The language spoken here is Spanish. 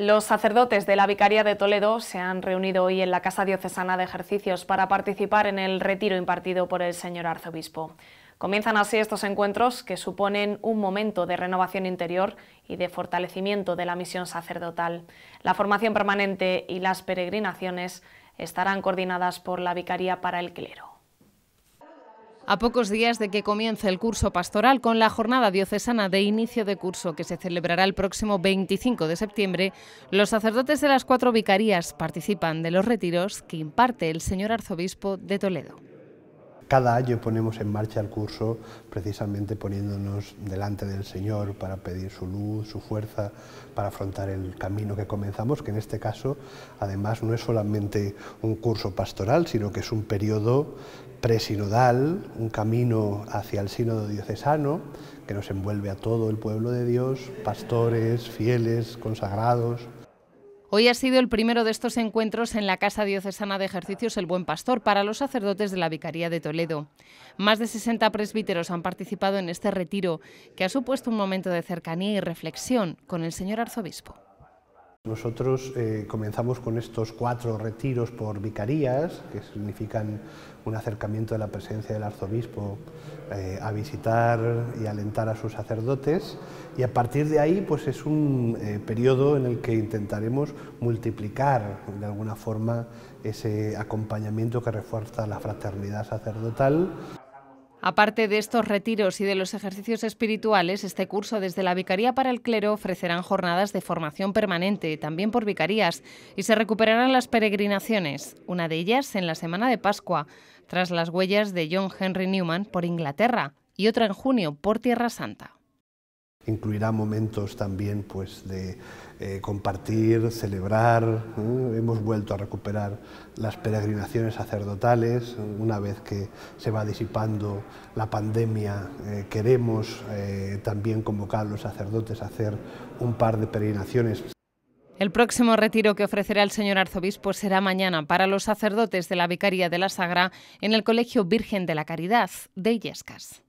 Los sacerdotes de la Vicaría de Toledo se han reunido hoy en la Casa Diocesana de Ejercicios para participar en el retiro impartido por el señor arzobispo. Comienzan así estos encuentros que suponen un momento de renovación interior y de fortalecimiento de la misión sacerdotal. La formación permanente y las peregrinaciones estarán coordinadas por la Vicaría para el Clero a pocos días de que comience el curso pastoral con la jornada diocesana de inicio de curso que se celebrará el próximo 25 de septiembre, los sacerdotes de las cuatro vicarías participan de los retiros que imparte el señor arzobispo de Toledo. Cada año ponemos en marcha el curso precisamente poniéndonos delante del Señor para pedir su luz, su fuerza, para afrontar el camino que comenzamos, que en este caso además no es solamente un curso pastoral, sino que es un periodo presinodal, un camino hacia el sínodo diocesano que nos envuelve a todo el pueblo de Dios, pastores, fieles, consagrados. Hoy ha sido el primero de estos encuentros en la Casa Diocesana de Ejercicios El Buen Pastor para los sacerdotes de la Vicaría de Toledo. Más de 60 presbíteros han participado en este retiro, que ha supuesto un momento de cercanía y reflexión con el señor arzobispo. Nosotros eh, comenzamos con estos cuatro retiros por vicarías, que significan un acercamiento de la presencia del arzobispo eh, a visitar y alentar a sus sacerdotes, y a partir de ahí pues es un eh, periodo en el que intentaremos multiplicar de alguna forma ese acompañamiento que refuerza la fraternidad sacerdotal. Aparte de estos retiros y de los ejercicios espirituales, este curso desde la Vicaría para el Clero ofrecerán jornadas de formación permanente, también por vicarías, y se recuperarán las peregrinaciones, una de ellas en la semana de Pascua, tras las huellas de John Henry Newman por Inglaterra, y otra en junio por Tierra Santa. Incluirá momentos también pues, de eh, compartir, celebrar. Hemos vuelto a recuperar las peregrinaciones sacerdotales. Una vez que se va disipando la pandemia, eh, queremos eh, también convocar a los sacerdotes a hacer un par de peregrinaciones. El próximo retiro que ofrecerá el señor arzobispo será mañana para los sacerdotes de la Vicaría de la Sagra en el Colegio Virgen de la Caridad de Illescas.